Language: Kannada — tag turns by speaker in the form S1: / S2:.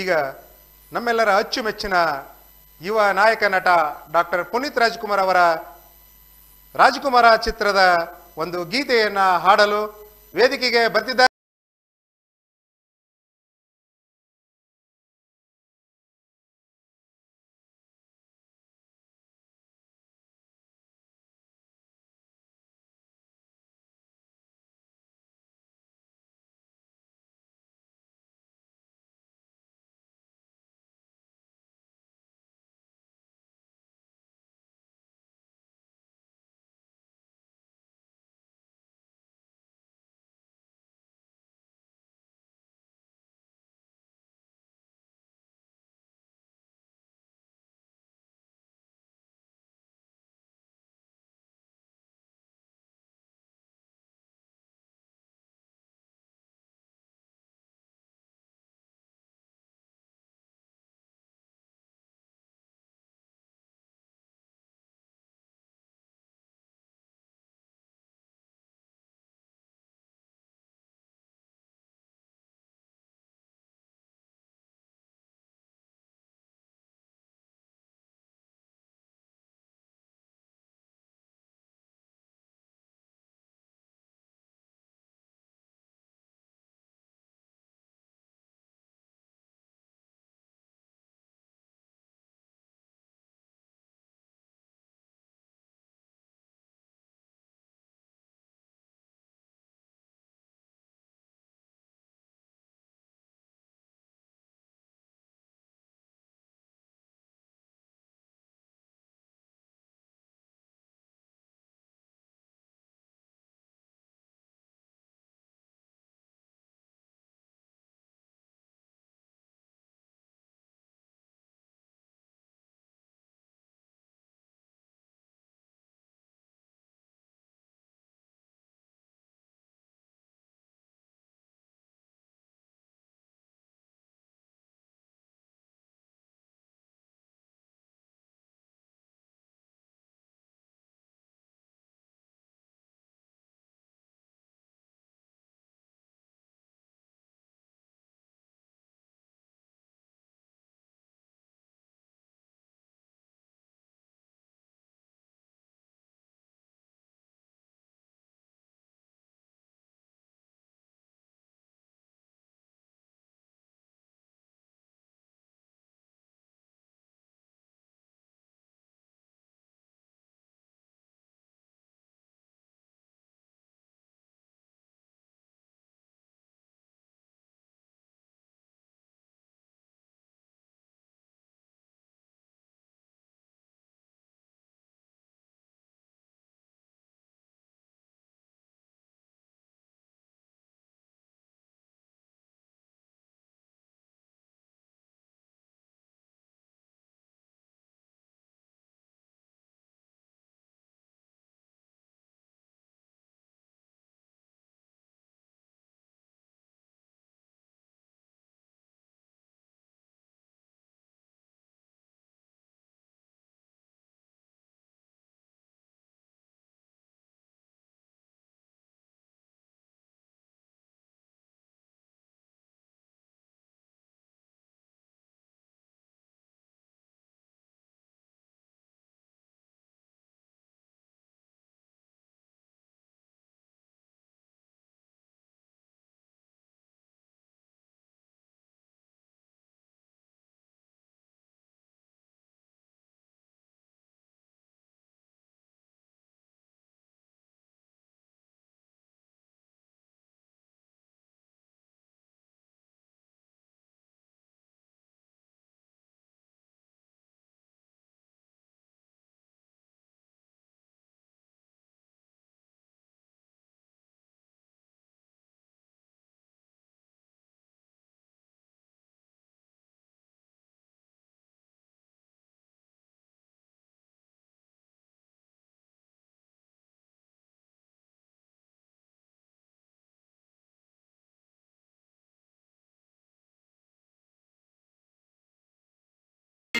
S1: ಈಗ ನಮ್ಮೆಲ್ಲರ ಅಚ್ಚುಮೆಚ್ಚಿನ ಯುವ ನಾಯಕ ನಟ ಡಾಕ್ಟರ್ ಪುನೀತ್ ರಾಜ್ಕುಮಾರ್ ಅವರ ರಾಜ್ಕುಮಾರ ಚಿತ್ರದ ಒಂದು ಗೀತೆಯನ್ನು ಹಾಡಲು
S2: ವೇದಿಕೆಗೆ ಬರ್ತಿದ್ದಾರೆ